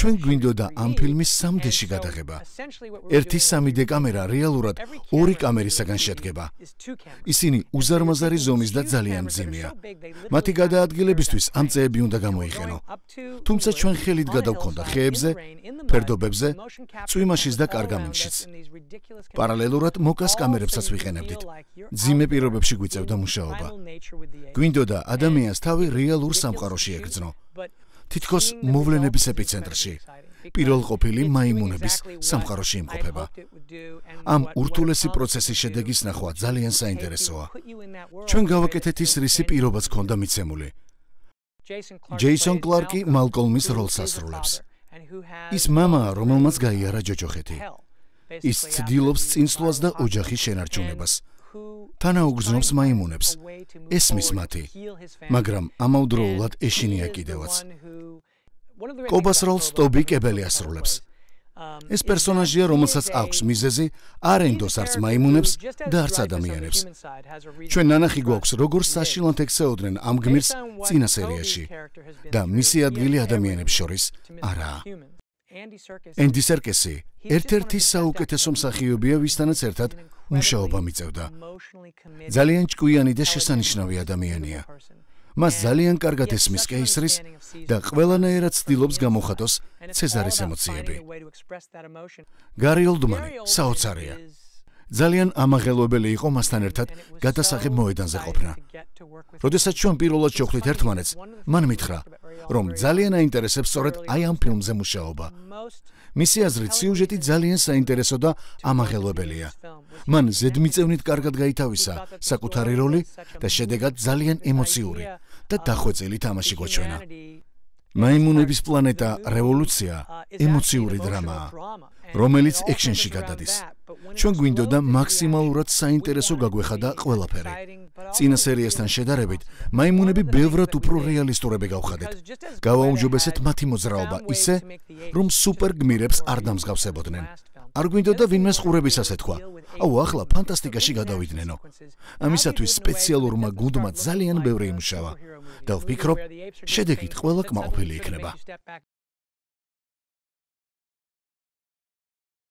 ჩვენ გვინდოდა ამ ფილმის 3D-ში გადაღება. ერთი 3D კამერა რეალურად ორი კამერისაგან შედგება. ისინი უზარმაზარი ზომის და ძალიან ძიმეა. მათი გადაადგილებისთვის ამ წეები უნდა გამოიყენო. თუმცა ჩვენ ხელით გადავქონდა ხეებზე, ფერდობებზე, წვიმაშიც და კარგამინშიც. პარალელურად მოკას კამერებსაც ვიყენებდით. ძიმე პირობებში გვიწევდა მუშაობა. გვინდოდა ადამიანს თავი რეალურ სამყაროში ეგრძნო. თითქოს მოვლენების ეპიცენტრში. პირველ ყოფილი მაიმუნების სამყაროში იმყოფება. ამ ურთულესი პროცესის შედეგის ნახვა ძალიან საინტერესოა. ჩვენ გავაკეთეთ ის რისი პირობაც ochonda მიცემული. ჯეისონ კლარკი მალკოლმის როლს ასრულებს. ის мама, რომელმაც გაიარა ჯოჯოხეთი. ის ცდილობს წინსვლას და ოჯახის შენარჩუნებას. თანაუგზნობს მაიმუნებს ესმის მათი მაგრამ ამავდროულად ეშინია კიდევაც კობას როლს ტობი კებელი ასრულებს ეს პერსონაჟია რომელსაც აქვს მიზეზი არ ენდოს არც მაიმუნებს და არც ადამიანებს ჩვენ ნანახი გვაქვს როგორ საშილან ტექსეოდნენ ამ გმირს წინა სერიაში და მისი ადგილი ადამიანებს შორის არაა ენდი სერკესი ერთ-ერთი საუკეთესო მსახიობია, ვისთანაც ერთად მუშაობა მიწევდა. ძალიან ჭკვიანი და შესანიშნავი ადამიანია. მას ძალიან კარგად ესმის კეისრის და ყველანაირად ცდილობს გამოხატოს ცეზარის ემოციები. გარი ოლდმანი საოცარია. ძალიან ამაღელვებელი იყო მასთან ერთად გადასაღებ მოედანზე ყოფნა. როდესაც ჩვენ პირველად შევხვდით ერთმანეთს, მან მითხრა: რომ ძალიან აინტერესებს სწორედ აი ამ ფილმზე მუშაობა. მისი აზრით, სიუჟეტი ძალიან საინტერესო და ამაღელვებელია. მან ზედმიწევნით კარგად გაითავისა საკუთარი როლი და შედეგად ძალიან ემოციური და დახვეწილი თამაში გოჩვენა. მაიმუნების პლანეტა რევოლუცია ემოციური დრამაა, რომელიც 액შენში გადადის. ჩვენ გვინდოდა მაქსიმალურად საინტერესო გაგვეხადა ყველაფერი. წინა სერიასთან შედარებით, მაიმუნები ბევრად უფრო რეალისტურები გავხადეთ. გავაუმჯობესეთ მათი მოძრაობა ისე, რომ სუპერ გმირებს არ დამსგავსებოდნენ. არ გვინდოდა ვინმე სყურებს ასე თქვა. აუ, ახლა ფანტასტიკაში გადავიდნენო. ამისათვის სპეციალურმა გუნდმა ძალიან ბევრი იმუშავა. და ვფიქრობ, შედეგით ყველა კმაყოფილი იქნება.